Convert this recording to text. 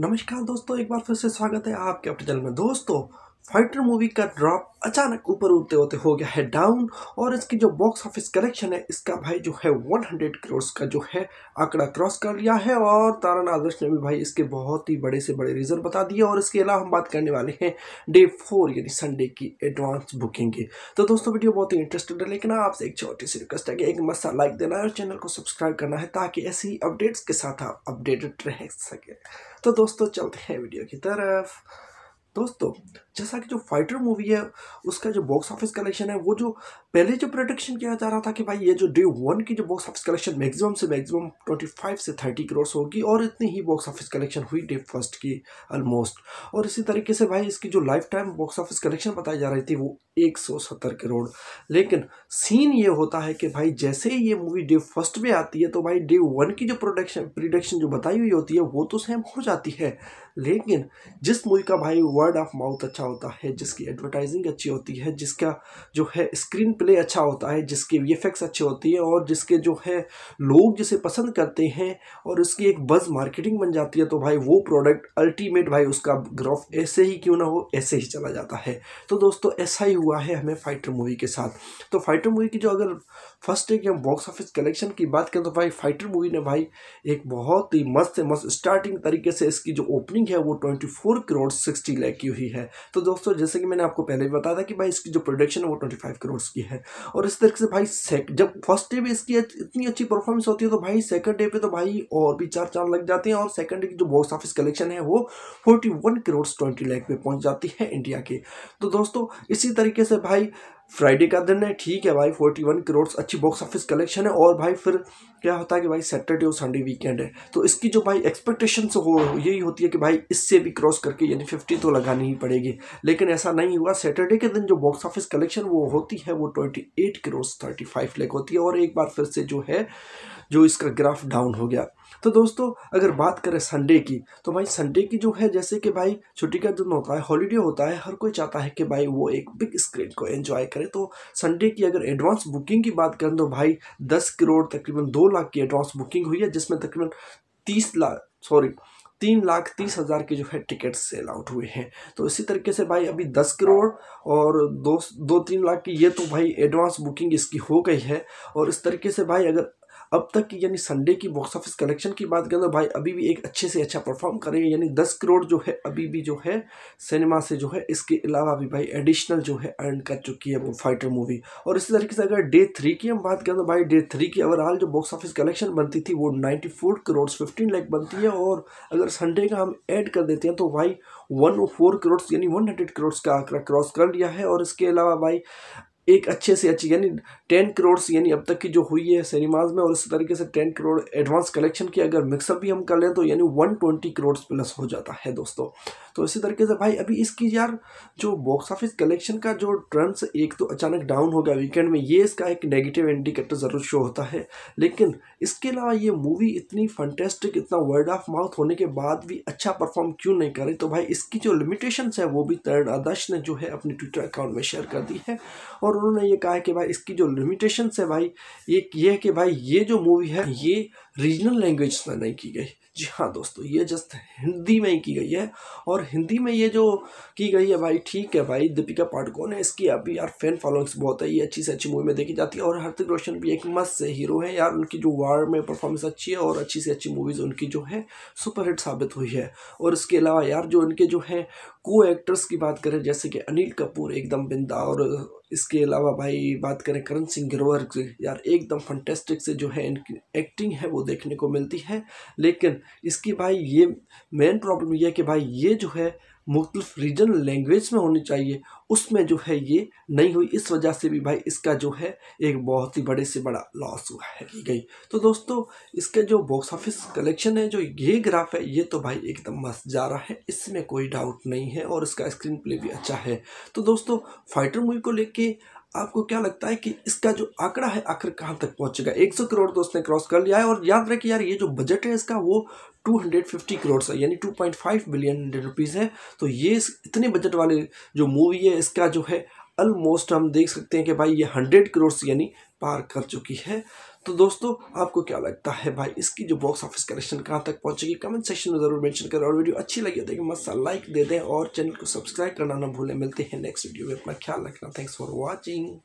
नमस्कार दोस्तों एक बार फिर से स्वागत है आपके अपने चैनल में दोस्तों फाइटर मूवी का ड्रॉप अचानक ऊपर उठते होते हो गया है डाउन और इसकी जो बॉक्स ऑफिस कलेक्शन है इसका भाई जो है 100 करोड़ का जो है आंकड़ा क्रॉस कर लिया है और तारण आदर्श ने भी भाई इसके बहुत ही बड़े से बड़े रीज़न बता दिए और इसके अलावा हम बात करने वाले हैं डे फोर यानी संडे की एडवांस बुकिंग की तो दोस्तों वीडियो बहुत ही इंटरेस्टेड है लेकिन आपसे एक छोटी सी रिक्वेस्ट है कि एक मस्सा लाइक देना है और चैनल को सब्सक्राइब करना है ताकि ऐसी अपडेट्स के साथ आप अपडेटेड रह सकें तो दोस्तों चलते हैं वीडियो की तरफ दोस्तों जैसा कि जो फाइटर मूवी है उसका जो बॉक्स ऑफिस कलेक्शन है वो जो पहले जो प्रोडक्शन किया जा रहा था कि भाई ये जो डे वन की जो बॉक्स ऑफिस कलेक्शन मैक्सिमम से मैक्सिमम 25 से 30 करोड़ होगी और इतनी ही बॉक्स ऑफिस कलेक्शन हुई डे फर्स्ट की ऑलमोस्ट और इसी तरीके से भाई इसकी जो lifetime box office collection बताई जा रही थी वो एक करोड़ लेकिन सीन ये होता है कि भाई जैसे ही ये मूवी डे फर्स्ट में आती है तो भाई डे वन की जो प्रोडक्शन प्रिडक्शन जो बताई हुई होती है वो तो सेम हो जाती है लेकिन जिस मूवी का भाई वर्ड ऑफ माउथ अच्छा होता है जिसकी एडवर्टाइजिंग अच्छी होती है जिसका जो है स्क्रीन प्ले अच्छा होता है जिसके वी अच्छे होती है और जिसके जो है लोग जिसे पसंद करते हैं और उसकी एक बज़ मार्केटिंग बन जाती है तो भाई वो प्रोडक्ट अल्टीमेट भाई उसका ग्राफ ऐसे ही क्यों ना हो ऐसे ही चला जाता है तो दोस्तों ऐसा ही हुआ है हमें फाइटर मूवी के साथ तो फाइटर मूवी की जो अगर फर्स्ट डे की हम बॉक्स ऑफिस कलेक्शन की बात करें तो भाई फाइटर मूवी ने भाई एक बहुत ही मस्त से मस्त स्टार्टिंग तरीके से इसकी जो ओपनिंग बिलिंग है वो twenty four crore sixty lakh की हुई है तो दोस्तों जैसे कि मैंने आपको पहले भी बताया था कि भाई इसकी जो प्रोडक्शन है वो ट्वेंटी फाइव करोड़ की है और इस तरीके से भाई सेक जब फर्स्ट डे पे इसकी इतनी अच्छी परफॉर्मेंस होती है तो भाई सेकंड डे पे तो भाई और भी चार चार लग जाते हैं और सेकंड डे की जो बॉक्स ऑफिस कलेक्शन है वो forty one crore twenty lakh पे पहुंच जाती है इंडिया के तो दोस्तों इसी तरीके से भाई फ्राइडे का दिन है ठीक है भाई फोर्टी वन करोड़ अच्छी बॉक्स ऑफिस कलेक्शन है और भाई फिर क्या होता है कि भाई सैटरडे और संडे वीकेंड है तो इसकी जो भाई एक्सपेक्टेशन हो यही होती है कि भाई इससे भी क्रॉस करके यानी फिफ्टी तो लगानी ही पड़ेगी लेकिन ऐसा नहीं हुआ सैटरडे के दिन जो बॉक्स ऑफिस कलेक्शन वो होती है वो twenty eight crore thirty five lakh होती है और एक बार फिर से जो है जो इसका ग्राफ डाउन हो गया तो दोस्तों अगर बात करें संडे की तो भाई संडे की जो है जैसे कि भाई छुट्टी का दिन होता है हॉलीडे होता है हर कोई चाहता है कि भाई वो एक बिग स्क्रीन को एंजॉय करे तो संडे की अगर एडवांस बुकिंग की बात करें तो भाई दस करोड़ तकरीबन दो लाख की एडवांस बुकिंग हुई है जिसमें तकरीबन तीस लाख सॉरी तीन लाख तीस हज़ार के जो है टिकट सेल आउट हुए हैं तो इसी तरीके से भाई अभी दस करोड़ और दो दो तीन लाख की ये तो भाई एडवांस बुकिंग इसकी हो गई है और इस तरीके से भाई अगर अब तक की यानी संडे की बॉक्स ऑफिस कलेक्शन की बात करें तो भाई अभी भी एक अच्छे से अच्छा परफॉर्म कर रही है यानी दस करोड़ जो है अभी भी जो है सिनेमा से जो है इसके अलावा भी भाई एडिशनल जो है अर्न कर चुकी है वो फाइटर मूवी और इसी तरीके से अगर डे थ्री की हम बात करें तो भाई डे थ्री की ओवरऑल जो बॉक्स ऑफिस कलेक्शन बनती थी वो ninety four crore fifteen lakh बनती है और अगर संडे का हम ऐड कर देते हैं तो भाई वन फोर करोड़ यानी वन हंड्रेड करोड़ का आंकड़ा क्रॉस कर लिया है और इसके अलावा भाई एक अच्छे से अच्छी यानी टेन करोड़ यानी अब तक की जो हुई है सिनेमाज में और इस तरीके से टेन करोड़ एडवांस कलेक्शन की अगर मिक्सअप भी हम कर लें तो यानी वन ट्वेंटी करोड़ प्लस हो जाता है दोस्तों तो इसी तरीके से भाई अभी इसकी यार जो बॉक्स ऑफिस कलेक्शन का जो ट्रेंड्स एक तो अचानक डाउन हो गया वीकेंड में ये इसका एक नेगेटिव इंडिकेटर ज़रूर शो होता है लेकिन इसके अलावा ये मूवी इतनी फंटेस्टिक इतना वर्ड ऑफ माउथ होने के बाद भी अच्छा परफॉर्म क्यों नहीं करे तो भाई इसकी जो लिमिटेशन है वो भी तरण आदर्श ने जो है अपने ट्विटर अकाउंट में शेयर कर दी है और उन्होंने ये कहा है कि भाई इसकी जो लिमिटेशन है भाई ये ये है कि भाई ये जो मूवी है ये रीजनल लैंग्वेज में नहीं की गई जी हाँ दोस्तों ये जस्ट हिंदी में ही की गई है और हिंदी में ये जो की गई है भाई ठीक है भाई दीपिका पाडुकोन है इसकी अभी यार फैन फॉलोइंग्स बहुत है ये अच्छी से अच्छी मूवी में देखी जाती है और हृतिक रोशन भी एक मस्त से हीरो है यार उनकी जो वार में परफॉर्मेंस अच्छी है और अच्छी से अच्छी मूवीज़ उनकी जो है सुपरहिट साबित हुई है और इसके अलावा यार जो इनके जो है को एक्टर्स की बात करें जैसे कि अनिल कपूर एकदम बिंदा और इसके अलावा भाई बात करें करण सिंह ग्रोवर की यार एकदम फंटेस्टिक से जो है इनकी एक्टिंग है वो देखने को मिलती है लेकिन इसकी भाई ये मेन प्रॉब्लम यह है कि भाई ये जो है मुख्तलिफ रीजनल लैंग्वेज में होनी चाहिए उसमें जो है ये नहीं हुई इस वजह से भी भाई इसका जो है एक बहुत ही बड़े से बड़ा लॉस हुआ है की गई तो दोस्तों इसके जो बॉक्स ऑफिस कलेक्शन है जो ये ग्राफ है ये तो भाई एकदम मस्त जा रहा है इसमें कोई डाउट नहीं है और इसका स्क्रीन प्ले भी अच्छा है तो दोस्तों फाइटर मूवी को लेके आपको क्या लगता है कि इसका जो आंकड़ा है आखिर कहाँ तक पहुंचेगा 100 करोड़ तो उसने क्रॉस कर लिया है और याद रखिए यार ये जो बजट है इसका वो 250 करोड़ है यानी 2.5 बिलियन रुपीज़ है तो ये इतने बजट वाले जो मूवी है इसका जो है ऑलमोस्ट हम देख सकते हैं कि भाई ये हंड्रेड करोड़ यानी पार कर चुकी है तो दोस्तों आपको क्या लगता है भाई इसकी जो बॉक्स ऑफिस कलेक्शन कहाँ तक पहुँचेगी कमेंट सेक्शन में जरूर मेंशन करें और वीडियो अच्छी लगी हो तो मस्त लाइक दे दें और चैनल को सब्सक्राइब करना ना भूलें मिलते हैं नेक्स्ट वीडियो में अपना ख्याल रखना थैंक्स फॉर वॉचिंग